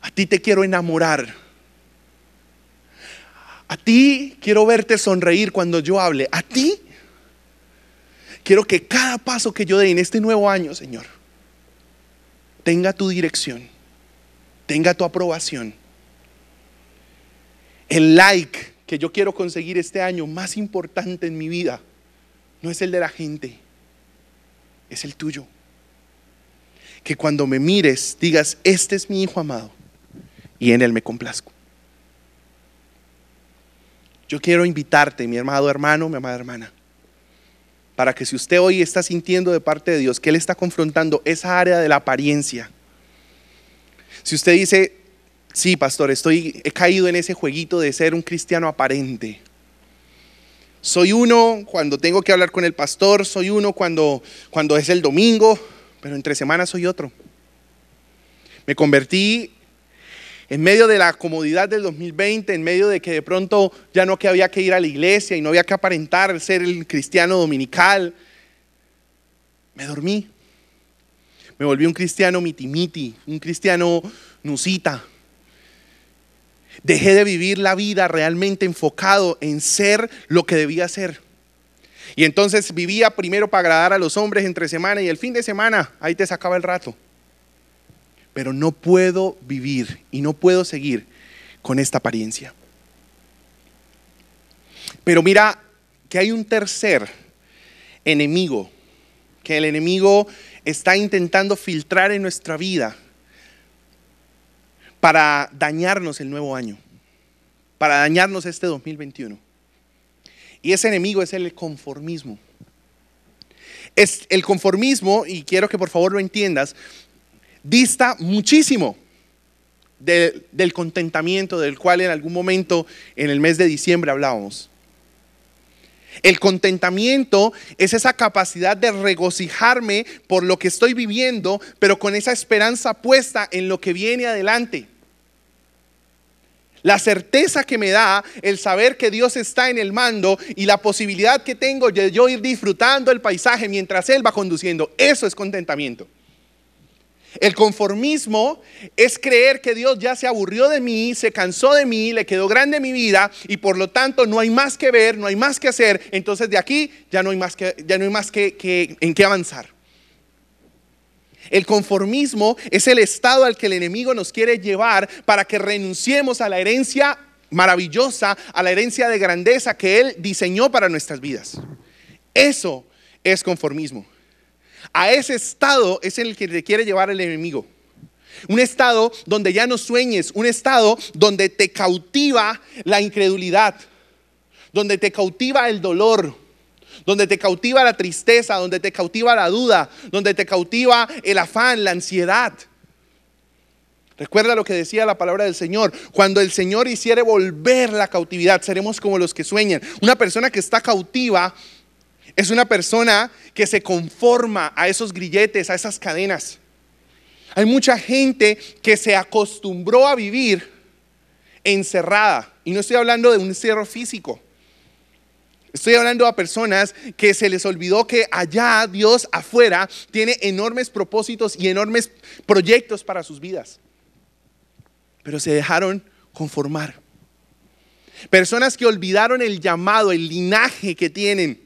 A ti te quiero enamorar. A ti quiero verte sonreír cuando yo hable. A ti Quiero que cada paso que yo dé en este nuevo año, Señor, tenga tu dirección, tenga tu aprobación. El like que yo quiero conseguir este año más importante en mi vida no es el de la gente, es el tuyo. Que cuando me mires digas, este es mi hijo amado y en él me complazco. Yo quiero invitarte, mi amado hermano, mi amada hermana, para que si usted hoy está sintiendo de parte de Dios que Él está confrontando esa área de la apariencia, si usted dice, sí, pastor, estoy, he caído en ese jueguito de ser un cristiano aparente. Soy uno cuando tengo que hablar con el pastor, soy uno cuando, cuando es el domingo, pero entre semanas soy otro. Me convertí en medio de la comodidad del 2020, en medio de que de pronto ya no que había que ir a la iglesia y no había que aparentar ser el cristiano dominical, me dormí. Me volví un cristiano mitimiti, un cristiano nusita. Dejé de vivir la vida realmente enfocado en ser lo que debía ser. Y entonces vivía primero para agradar a los hombres entre semana y el fin de semana, ahí te sacaba el rato pero no puedo vivir y no puedo seguir con esta apariencia. Pero mira que hay un tercer enemigo, que el enemigo está intentando filtrar en nuestra vida para dañarnos el nuevo año, para dañarnos este 2021. Y ese enemigo es el conformismo. Es el conformismo, y quiero que por favor lo entiendas, dista muchísimo del contentamiento del cual en algún momento en el mes de diciembre hablábamos. El contentamiento es esa capacidad de regocijarme por lo que estoy viviendo, pero con esa esperanza puesta en lo que viene adelante. La certeza que me da el saber que Dios está en el mando y la posibilidad que tengo de yo ir disfrutando el paisaje mientras Él va conduciendo, eso es contentamiento. El conformismo es creer que Dios ya se aburrió de mí, se cansó de mí, le quedó grande mi vida y por lo tanto no hay más que ver, no hay más que hacer. Entonces de aquí ya no hay más que, ya no hay más que, en qué avanzar. El conformismo es el estado al que el enemigo nos quiere llevar para que renunciemos a la herencia maravillosa, a la herencia de grandeza que él diseñó para nuestras vidas. Eso es conformismo. A ese estado es el que te quiere llevar el enemigo. Un estado donde ya no sueñes, un estado donde te cautiva la incredulidad, donde te cautiva el dolor, donde te cautiva la tristeza, donde te cautiva la duda, donde te cautiva el afán, la ansiedad. Recuerda lo que decía la palabra del Señor. Cuando el Señor hiciere volver la cautividad, seremos como los que sueñan. Una persona que está cautiva es una persona que se conforma a esos grilletes, a esas cadenas. Hay mucha gente que se acostumbró a vivir encerrada. Y no estoy hablando de un encierro físico. Estoy hablando a personas que se les olvidó que allá Dios afuera tiene enormes propósitos y enormes proyectos para sus vidas. Pero se dejaron conformar. Personas que olvidaron el llamado, el linaje que tienen.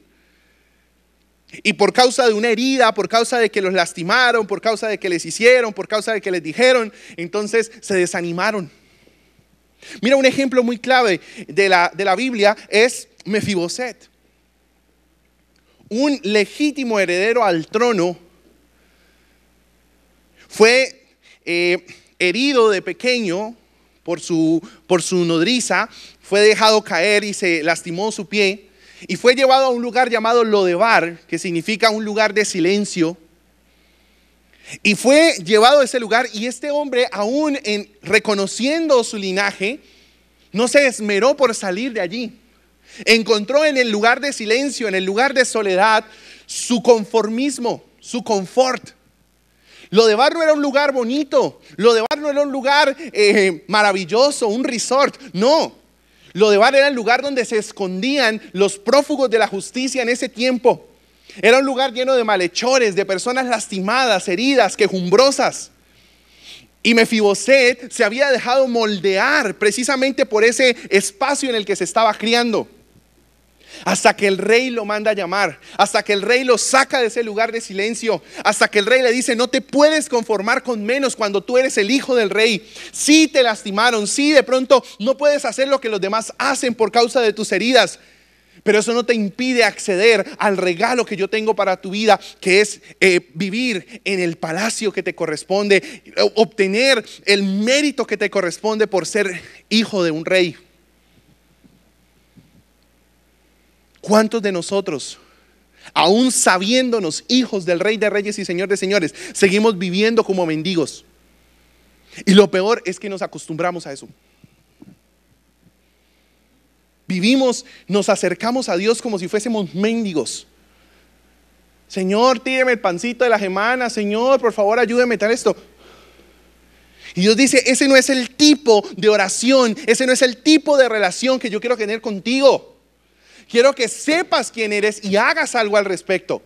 Y por causa de una herida, por causa de que los lastimaron, por causa de que les hicieron, por causa de que les dijeron, entonces se desanimaron. Mira, un ejemplo muy clave de la, de la Biblia es Mefiboset. Un legítimo heredero al trono fue eh, herido de pequeño por su, por su nodriza, fue dejado caer y se lastimó su pie. Y fue llevado a un lugar llamado Lodebar, que significa un lugar de silencio. Y fue llevado a ese lugar y este hombre, aún en, reconociendo su linaje, no se esmeró por salir de allí. Encontró en el lugar de silencio, en el lugar de soledad, su conformismo, su confort. Lo de no era un lugar bonito, lo no era un lugar eh, maravilloso, un resort, no. Lo de bar era el lugar donde se escondían los prófugos de la justicia en ese tiempo. Era un lugar lleno de malhechores, de personas lastimadas, heridas, quejumbrosas. Y Mefiboset se había dejado moldear precisamente por ese espacio en el que se estaba criando hasta que el rey lo manda a llamar, hasta que el rey lo saca de ese lugar de silencio, hasta que el rey le dice, no te puedes conformar con menos cuando tú eres el hijo del rey. Si sí te lastimaron, si sí de pronto no puedes hacer lo que los demás hacen por causa de tus heridas, pero eso no te impide acceder al regalo que yo tengo para tu vida, que es eh, vivir en el palacio que te corresponde, eh, obtener el mérito que te corresponde por ser hijo de un rey. ¿Cuántos de nosotros, aún sabiéndonos hijos del Rey de Reyes y Señor de Señores, seguimos viviendo como mendigos? Y lo peor es que nos acostumbramos a eso. Vivimos, nos acercamos a Dios como si fuésemos mendigos. Señor, tíreme el pancito de la semana. Señor, por favor, ayúdeme a tal esto. Y Dios dice, ese no es el tipo de oración, ese no es el tipo de relación que yo quiero tener contigo. Quiero que sepas quién eres y hagas algo al respecto.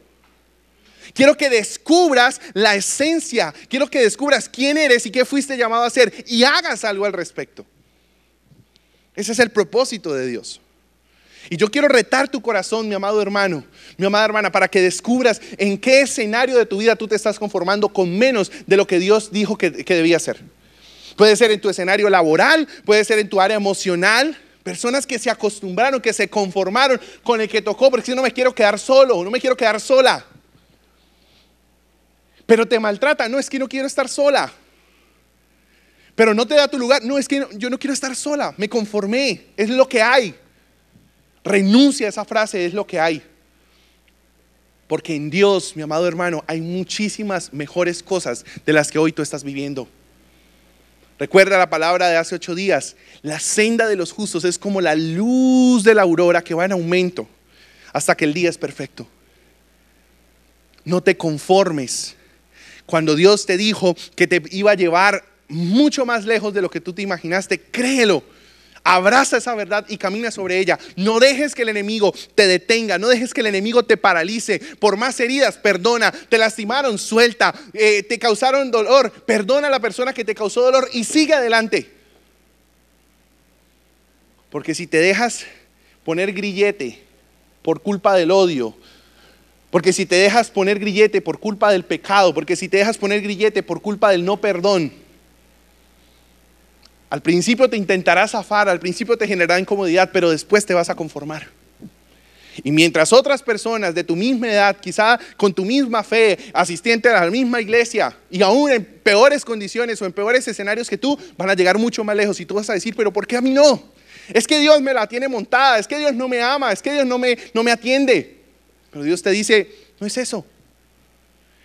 Quiero que descubras la esencia. Quiero que descubras quién eres y qué fuiste llamado a ser y hagas algo al respecto. Ese es el propósito de Dios. Y yo quiero retar tu corazón, mi amado hermano, mi amada hermana, para que descubras en qué escenario de tu vida tú te estás conformando con menos de lo que Dios dijo que, que debía ser. Puede ser en tu escenario laboral, puede ser en tu área emocional, Personas que se acostumbraron, que se conformaron con el que tocó, porque si no me quiero quedar solo, no me quiero quedar sola. Pero te maltrata, no es que no quiero estar sola. Pero no te da tu lugar, no es que yo no quiero estar sola, me conformé, es lo que hay. Renuncia a esa frase, es lo que hay. Porque en Dios, mi amado hermano, hay muchísimas mejores cosas de las que hoy tú estás viviendo. Recuerda la palabra de hace ocho días, la senda de los justos es como la luz de la aurora que va en aumento hasta que el día es perfecto. No te conformes. Cuando Dios te dijo que te iba a llevar mucho más lejos de lo que tú te imaginaste, créelo, Abraza esa verdad y camina sobre ella. No dejes que el enemigo te detenga, no dejes que el enemigo te paralice. Por más heridas, perdona. Te lastimaron, suelta. Eh, te causaron dolor, perdona a la persona que te causó dolor y sigue adelante. Porque si te dejas poner grillete por culpa del odio, porque si te dejas poner grillete por culpa del pecado, porque si te dejas poner grillete por culpa del no perdón, al principio te intentará zafar, al principio te generará incomodidad, pero después te vas a conformar. Y mientras otras personas de tu misma edad, quizá con tu misma fe, asistente a la misma iglesia, y aún en peores condiciones o en peores escenarios que tú, van a llegar mucho más lejos y tú vas a decir, pero ¿por qué a mí no? Es que Dios me la tiene montada, es que Dios no me ama, es que Dios no me, no me atiende. Pero Dios te dice, no es eso,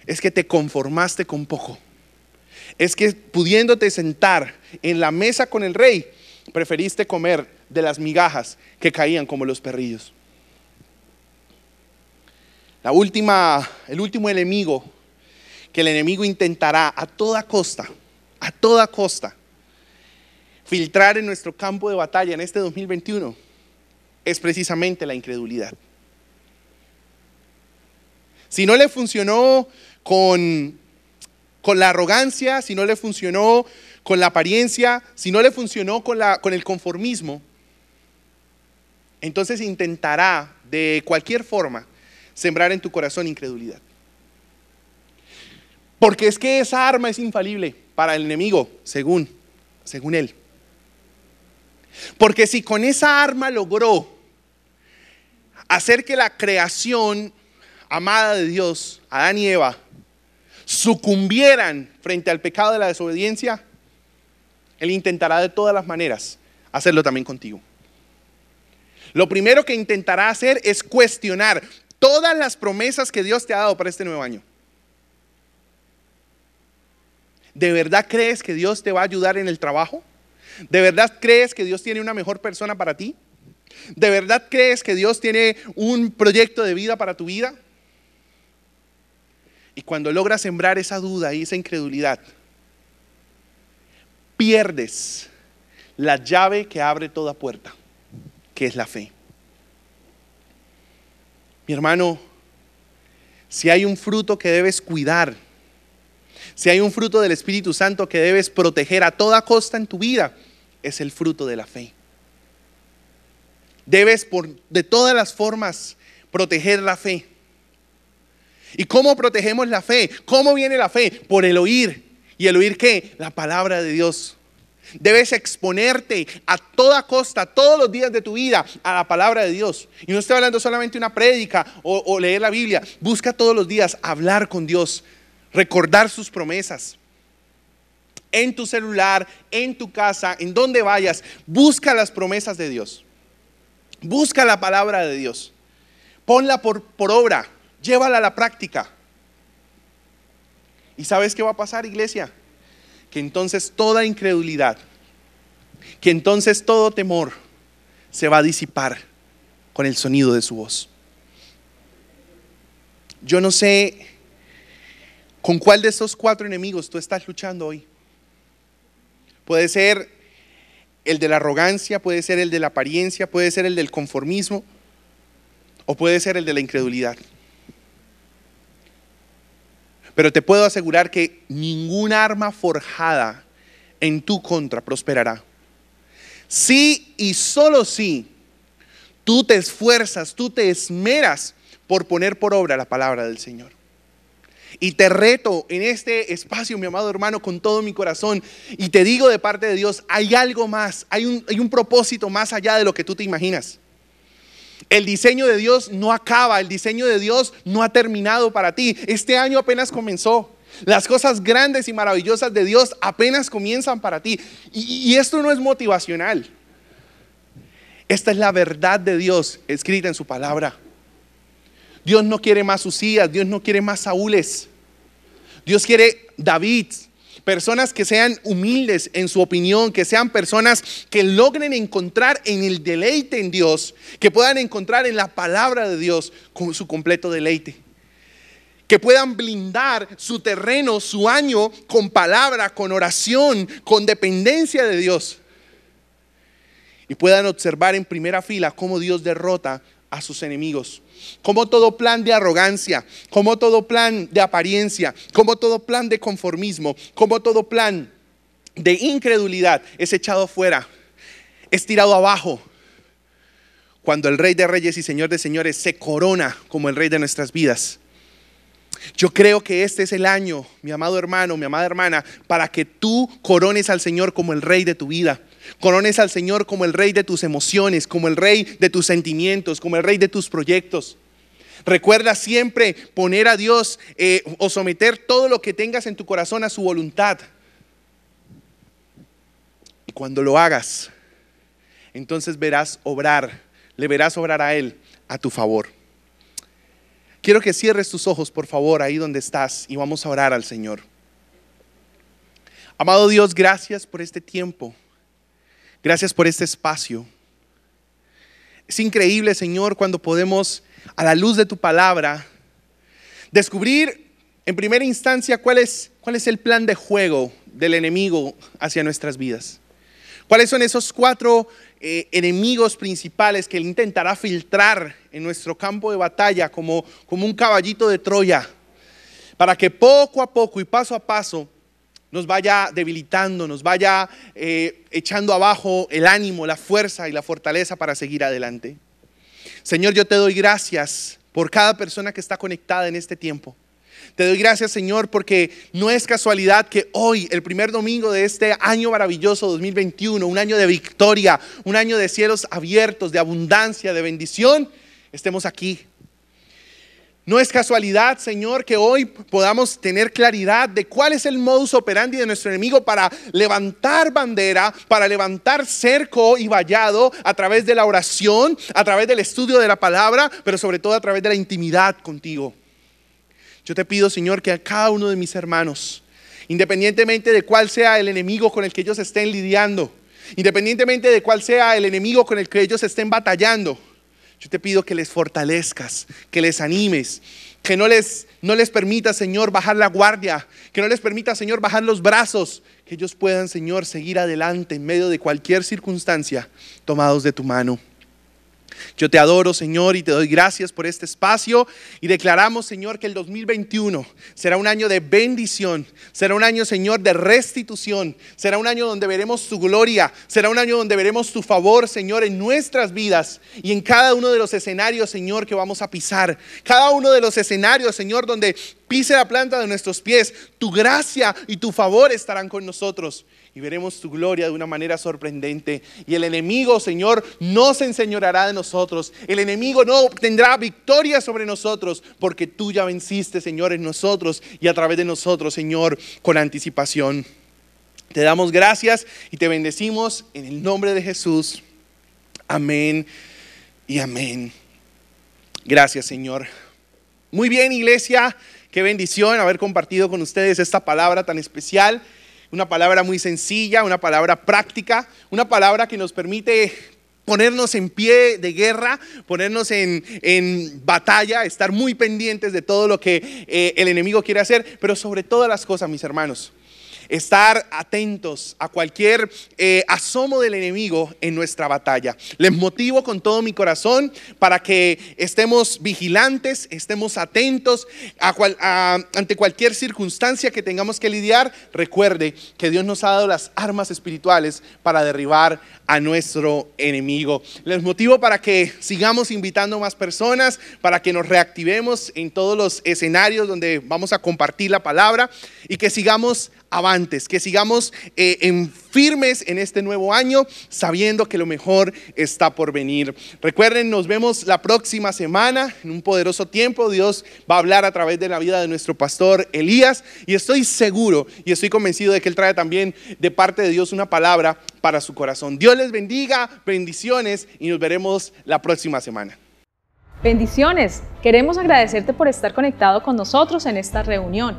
es que te conformaste con poco es que pudiéndote sentar en la mesa con el rey, preferiste comer de las migajas que caían como los perrillos. La última, el último enemigo que el enemigo intentará a toda costa, a toda costa, filtrar en nuestro campo de batalla en este 2021 es precisamente la incredulidad. Si no le funcionó con con la arrogancia, si no le funcionó con la apariencia, si no le funcionó con, la, con el conformismo, entonces intentará de cualquier forma sembrar en tu corazón incredulidad. Porque es que esa arma es infalible para el enemigo, según, según él. Porque si con esa arma logró hacer que la creación amada de Dios, Adán y Eva, sucumbieran frente al pecado de la desobediencia, Él intentará de todas las maneras hacerlo también contigo. Lo primero que intentará hacer es cuestionar todas las promesas que Dios te ha dado para este nuevo año. ¿De verdad crees que Dios te va a ayudar en el trabajo? ¿De verdad crees que Dios tiene una mejor persona para ti? ¿De verdad crees que Dios tiene un proyecto de vida para tu vida? Y cuando logras sembrar esa duda y esa incredulidad, pierdes la llave que abre toda puerta, que es la fe. Mi hermano, si hay un fruto que debes cuidar, si hay un fruto del Espíritu Santo que debes proteger a toda costa en tu vida, es el fruto de la fe. Debes por, de todas las formas proteger la fe. ¿Y cómo protegemos la fe? ¿Cómo viene la fe? Por el oír. ¿Y el oír qué? La palabra de Dios. Debes exponerte a toda costa, todos los días de tu vida, a la palabra de Dios. Y no estoy hablando solamente una prédica o, leer la Biblia. Busca todos los días hablar con Dios, recordar sus promesas. En tu celular, en tu casa, en donde vayas, busca las promesas de Dios. Busca la palabra de Dios. Ponla por obra. Llévala a la práctica. ¿Y sabes qué va a pasar, iglesia? Que entonces toda incredulidad, que entonces todo temor se va a disipar con el sonido de su voz. Yo no sé con cuál de estos cuatro enemigos tú estás luchando hoy. Puede ser el de la arrogancia, puede ser el de la apariencia, puede ser el del conformismo o puede ser el de la incredulidad. Pero te puedo asegurar que ningún arma forjada en tu contra prosperará. Sí y solo si sí, tú te esfuerzas, tú te esmeras por poner por obra la palabra del Señor. Y te reto en este espacio, mi amado hermano, con todo mi corazón. Y te digo de parte de Dios, hay algo más, hay hay un propósito más allá de lo que tú te imaginas. El diseño de Dios no acaba, el diseño de Dios no ha terminado para ti. Este año apenas comenzó. Las cosas grandes y maravillosas de Dios apenas comienzan para ti. Y, esto no es motivacional. Esta es la verdad de Dios escrita en su palabra. Dios no quiere más Usías, Dios no quiere más Saúles. Dios quiere David, personas que sean humildes en su opinión, que sean personas que logren encontrar en el deleite en Dios, que puedan encontrar en la palabra de Dios con su completo deleite. Que puedan blindar su terreno, su año, con palabra, con oración, con dependencia de Dios. Y puedan observar en primera fila cómo Dios derrota a sus enemigos. Como todo plan de arrogancia, como todo plan de apariencia, como todo plan de conformismo, como todo plan de incredulidad es echado fuera, es tirado abajo. Cuando el Rey de Reyes y Señor de Señores se corona como el Rey de nuestras vidas. Yo creo que este es el año, mi amado hermano, mi amada hermana, para que tú corones al Señor como el Rey de tu vida Corones al Señor como el rey de tus emociones, como el rey de tus sentimientos, como el rey de tus proyectos. Recuerda siempre poner a Dios eh, o someter todo lo que tengas en tu corazón a su voluntad. Y cuando lo hagas, entonces verás obrar, le verás obrar a Él a tu favor. Quiero que cierres tus ojos, por favor, ahí donde estás y vamos a orar al Señor. Amado Dios, gracias por este tiempo. Gracias por este espacio. Es increíble, Señor, cuando podemos, a la luz de tu palabra, descubrir en primera instancia cuál es, el plan de juego del enemigo hacia nuestras vidas. ¿Cuáles son esos cuatro eh, enemigos principales que él intentará filtrar en nuestro campo de batalla como un caballito de Troya? Para que poco a poco y paso a paso nos vaya debilitando, nos vaya eh, echando abajo el ánimo, la fuerza y la fortaleza para seguir adelante. Señor, yo te doy gracias por cada persona que está conectada en este tiempo. Te doy gracias, Señor, porque no es casualidad que hoy, el primer domingo de este año maravilloso 2021, un año de victoria, un año de cielos abiertos, de abundancia, de bendición, estemos aquí no es casualidad, Señor, que hoy podamos tener claridad de cuál es el modus operandi de nuestro enemigo para levantar bandera, para levantar cerco y vallado a través de la oración, a través del estudio de la palabra, pero sobre todo a través de la intimidad contigo. Yo te pido, Señor, que a cada uno de mis hermanos, independientemente de cuál sea el enemigo con el que ellos estén lidiando, independientemente de cuál sea el enemigo con el que ellos estén batallando, yo te pido que les fortalezcas, que les animes, que no les, no les permita, Señor, bajar la guardia, que no les permita, Señor, bajar los brazos, que ellos puedan, Señor, seguir adelante en medio de cualquier circunstancia, tomados de tu mano. Yo te adoro, Señor, y te doy gracias por este espacio. Y declaramos, Señor, que el 2021 será un año de bendición, será un año, Señor, de restitución, será un año donde veremos tu gloria, será un año donde veremos tu favor, Señor, en nuestras vidas y en cada uno de los escenarios, Señor, que vamos a pisar. Cada uno de los escenarios, Señor, donde pise la planta de nuestros pies, tu gracia y tu favor estarán con nosotros y veremos tu gloria de una manera sorprendente. Y el enemigo, Señor, no se enseñorará de nosotros. El enemigo no obtendrá victoria sobre nosotros, porque tú ya venciste, Señor, en nosotros y a través de nosotros, Señor, con anticipación. Te damos gracias y te bendecimos en el nombre de Jesús. Amén y amén. Gracias, Señor. Muy bien, iglesia. Qué bendición haber compartido con ustedes esta palabra tan especial. Una palabra muy sencilla, una palabra práctica, una palabra que nos permite ponernos en pie de guerra, ponernos en, batalla, estar muy pendientes de todo lo que eh, el enemigo quiere hacer, pero sobre todas las cosas, mis hermanos, estar atentos a cualquier eh, asomo del enemigo en nuestra batalla. Les motivo con todo mi corazón para que estemos vigilantes, estemos atentos ante cualquier circunstancia que tengamos que lidiar. Recuerde que Dios nos ha dado las armas espirituales para derribar a nuestro enemigo. Les motivo para que sigamos invitando más personas, para que nos reactivemos en todos los escenarios donde vamos a compartir la palabra y que sigamos avantes, que sigamos eh, en firmes en este nuevo año, sabiendo que lo mejor está por venir. Recuerden, nos vemos la próxima semana en un poderoso tiempo. Dios va a hablar a través de la vida de nuestro pastor Elías y estoy seguro y estoy convencido de que él trae también de parte de Dios una palabra para su corazón. Dios les bendiga, bendiciones y nos veremos la próxima semana. Bendiciones. Queremos agradecerte por estar conectado con nosotros en esta reunión.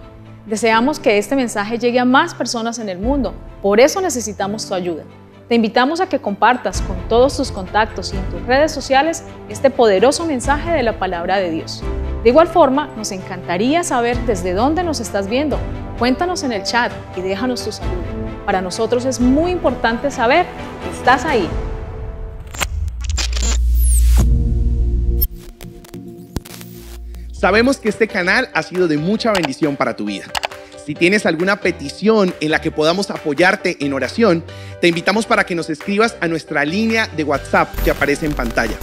Deseamos que este mensaje llegue a más personas en el mundo, por eso necesitamos tu ayuda. Te invitamos a que compartas con todos tus contactos y en tus redes sociales este poderoso mensaje de la palabra de Dios. De igual forma, nos encantaría saber desde dónde nos estás viendo. Cuéntanos en el chat y déjanos tu salud. Para nosotros es muy importante saber que estás ahí Sabemos que este canal ha sido de mucha bendición para tu vida. Si tienes alguna petición en la que podamos apoyarte en oración, te invitamos para que nos escribas a nuestra línea de WhatsApp que aparece en pantalla.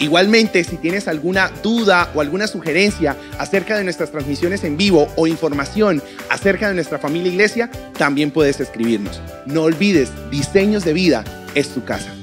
Igualmente, si tienes alguna duda o alguna sugerencia acerca de nuestras transmisiones en vivo o información acerca de nuestra familia e iglesia, también puedes escribirnos. No olvides, diseños de vida es tu casa.